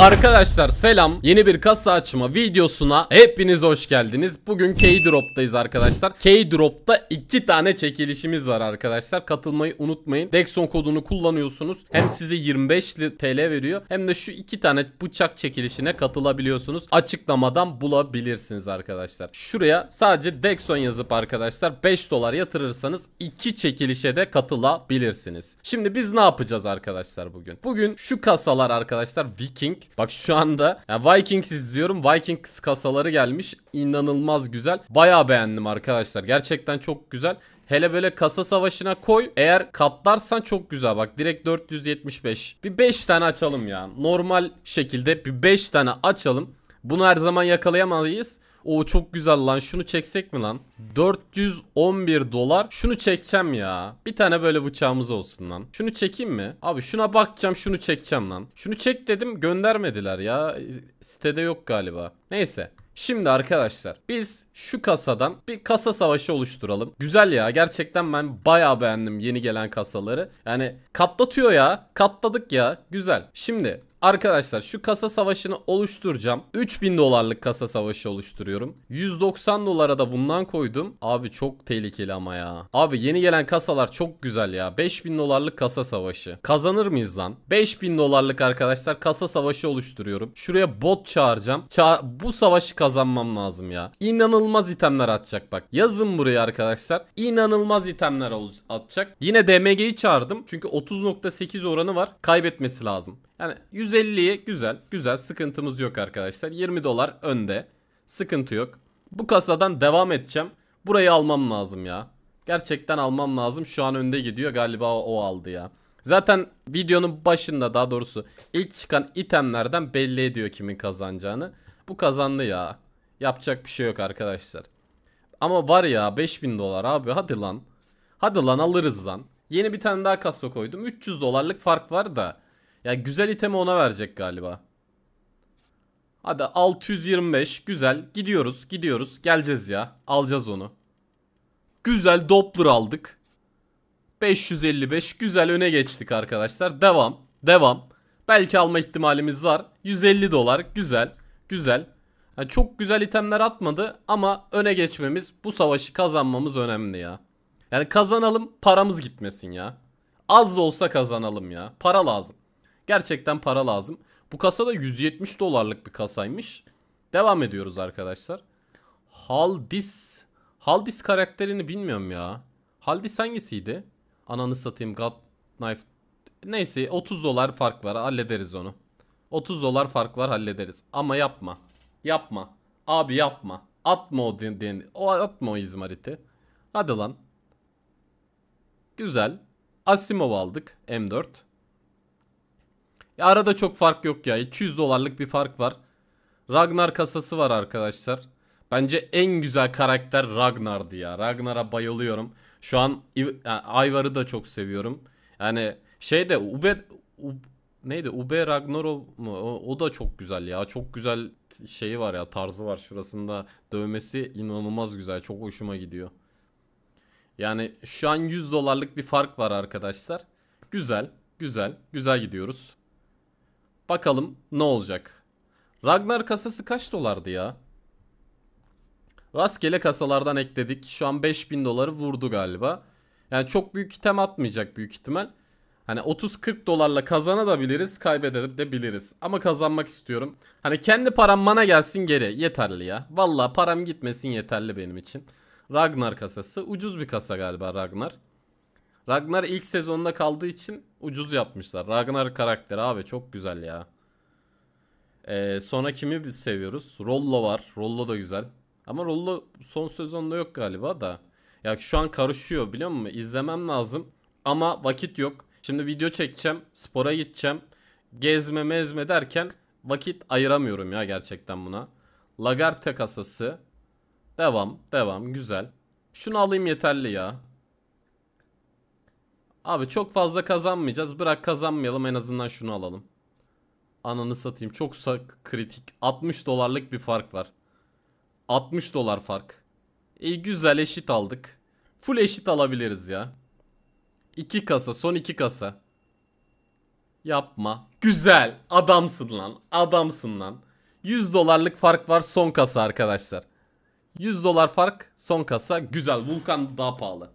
Arkadaşlar selam. Yeni bir kasa açma videosuna hepiniz hoş geldiniz. Bugün K-Drop'tayız arkadaşlar. K-Drop'ta iki tane çekilişimiz var arkadaşlar. Katılmayı unutmayın. Dexon kodunu kullanıyorsunuz. Hem size 25 TL veriyor hem de şu iki tane bıçak çekilişine katılabiliyorsunuz. Açıklamadan bulabilirsiniz arkadaşlar. Şuraya sadece Dexon yazıp arkadaşlar 5 dolar yatırırsanız iki çekilişe de katılabilirsiniz. Şimdi biz ne yapacağız arkadaşlar bugün? Bugün şu kasalar arkadaşlar Viking Bak şu anda yani Vikings izliyorum. Vikings kasaları gelmiş. İnanılmaz güzel. Baya beğendim arkadaşlar. Gerçekten çok güzel. Hele böyle kasa savaşına koy. Eğer katlarsan çok güzel. Bak direkt 475. Bir 5 tane açalım ya. Normal şekilde bir 5 tane açalım. Bunu her zaman yakalayamayız. O çok güzel lan şunu çeksek mi lan? 411 dolar. Şunu çekeceğim ya. Bir tane böyle bıçağımız olsun lan. Şunu çekeyim mi? Abi şuna bakacağım şunu çekeceğim lan. Şunu çek dedim göndermediler ya. Sitede yok galiba. Neyse. Şimdi arkadaşlar biz şu kasadan bir kasa savaşı oluşturalım. Güzel ya gerçekten ben bayağı beğendim yeni gelen kasaları. Yani katlatıyor ya katladık ya güzel. Şimdi Arkadaşlar şu kasa savaşını oluşturacağım. 3000 dolarlık kasa savaşı oluşturuyorum. 190 dolara da bundan koydum. Abi çok tehlikeli ama ya. Abi yeni gelen kasalar çok güzel ya. 5000 dolarlık kasa savaşı. Kazanır mıyız lan? 5000 dolarlık arkadaşlar kasa savaşı oluşturuyorum. Şuraya bot çağıracağım. Ça bu savaşı kazanmam lazım ya. İnanılmaz itemler atacak bak. Yazın buraya arkadaşlar. İnanılmaz itemler atacak. Yine DMG'yi çağırdım. Çünkü 30.8 oranı var. Kaybetmesi lazım. Yani 150'yi güzel güzel sıkıntımız yok arkadaşlar. 20 dolar önde sıkıntı yok. Bu kasadan devam edeceğim. Burayı almam lazım ya. Gerçekten almam lazım. Şu an önde gidiyor. Galiba o aldı ya. Zaten videonun başında daha doğrusu ilk çıkan itemlerden belli ediyor kimin kazanacağını. Bu kazandı ya. Yapacak bir şey yok arkadaşlar. Ama var ya 5000 dolar abi hadi lan. Hadi lan alırız lan. Yeni bir tane daha kasa koydum. 300 dolarlık fark var da. Ya güzel itemi ona verecek galiba. Hadi 625 güzel gidiyoruz gidiyoruz geleceğiz ya alacağız onu. Güzel Doppler aldık. 555 güzel öne geçtik arkadaşlar devam devam. Belki alma ihtimalimiz var 150 dolar güzel güzel. Yani çok güzel itemler atmadı ama öne geçmemiz bu savaşı kazanmamız önemli ya. Yani kazanalım paramız gitmesin ya. Az da olsa kazanalım ya para lazım. Gerçekten para lazım. Bu kasada 170 dolarlık bir kasaymış. Devam ediyoruz arkadaşlar. Haldis. Haldis karakterini bilmiyorum ya. Haldis hangisiydi? Ananı satayım God Knife. Neyse 30 dolar fark var hallederiz onu. 30 dolar fark var hallederiz. Ama yapma. Yapma. Abi yapma. Atma o den, o atma o izmariti. Hadi lan. Güzel. Asimov aldık M4. Ya arada çok fark yok ya. 200 dolarlık bir fark var. Ragnar kasası var arkadaşlar. Bence en güzel karakter Ragnar'dı ya. Ragnar'a bayılıyorum. Şu an Ivar'ı da çok seviyorum. Yani şeyde Ube U, neydi Ube Ragnarov mu? O, o da çok güzel ya. Çok güzel şeyi var ya tarzı var. Şurasında dövmesi inanılmaz güzel. Çok hoşuma gidiyor. Yani şu an 100 dolarlık bir fark var arkadaşlar. Güzel, güzel, güzel gidiyoruz. Bakalım ne olacak. Ragnar kasası kaç dolardı ya? Rastgele kasalardan ekledik. Şu an 5000 doları vurdu galiba. Yani çok büyük item atmayacak büyük ihtimal. Hani 30-40 dolarla kazanabiliriz, biliriz. Ama kazanmak istiyorum. Hani kendi param bana gelsin geri. Yeterli ya. Valla param gitmesin yeterli benim için. Ragnar kasası. Ucuz bir kasa galiba Ragnar. Ragnar ilk sezonda kaldığı için ucuz yapmışlar. Ragnar karakteri abi çok güzel ya. Ee, sonra kimi biz seviyoruz? Rollo var. Rollo da güzel. Ama Rollo son sezonda yok galiba da. Ya şu an karışıyor biliyor musun? İzlemem lazım. Ama vakit yok. Şimdi video çekeceğim. Spora gideceğim. Gezme mezme derken vakit ayıramıyorum ya gerçekten buna. Lagarta kasası. Devam devam güzel. Şunu alayım yeterli ya. Abi çok fazla kazanmayacağız. Bırak kazanmayalım en azından şunu alalım. Ananı satayım. Çok kritik. 60 dolarlık bir fark var. 60 dolar fark. İyi e, güzel eşit aldık. Full eşit alabiliriz ya. 2 kasa. Son 2 kasa. Yapma. Güzel. Adamsın lan. Adamsın lan. 100 dolarlık fark var son kasa arkadaşlar. 100 dolar fark son kasa. Güzel. Vulkan daha pahalı.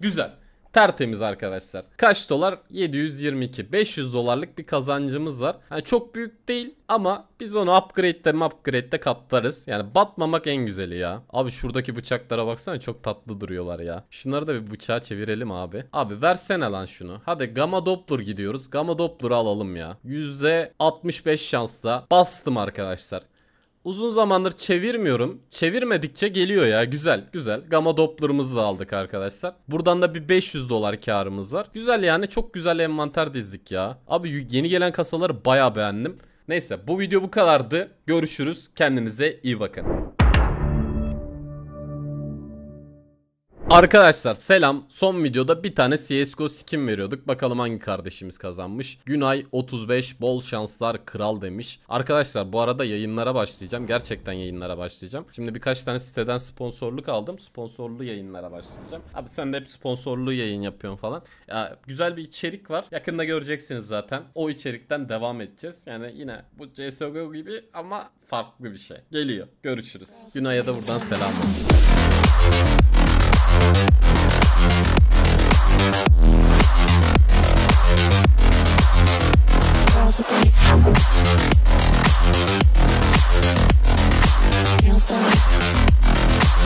Güzel. Tertemiz arkadaşlar. Kaç dolar? 722. 500 dolarlık bir kazancımız var. Yani çok büyük değil ama biz onu upgrade'de upgrade'de katlarız. Yani batmamak en güzeli ya. Abi şuradaki bıçaklara baksana çok tatlı duruyorlar ya. Şunları da bir bıçağa çevirelim abi. Abi versene lan şunu. Hadi Gamma Doppler gidiyoruz. Gamma Doppler'ı alalım ya. %65 şansla bastım arkadaşlar. Uzun zamandır çevirmiyorum. Çevirmedikçe geliyor ya güzel güzel. Gamma dopplerımızı da aldık arkadaşlar. Buradan da bir 500 dolar karımız var. Güzel yani çok güzel envanter dizdik ya. Abi yeni gelen kasaları baya beğendim. Neyse bu video bu kadardı. Görüşürüz. Kendinize iyi bakın. Arkadaşlar selam. Son videoda bir tane CSGO skin veriyorduk. Bakalım hangi kardeşimiz kazanmış. Günay 35 bol şanslar kral demiş. Arkadaşlar bu arada yayınlara başlayacağım. Gerçekten yayınlara başlayacağım. Şimdi birkaç tane siteden sponsorluk aldım. Sponsorlu yayınlara başlayacağım. Abi sen de hep sponsorlu yayın yapıyorsun falan. Ya, güzel bir içerik var. Yakında göreceksiniz zaten. O içerikten devam edeceğiz. Yani yine bu CSGO gibi ama farklı bir şey. Geliyor. Görüşürüz. Günay'a da buradan selam olsun. Música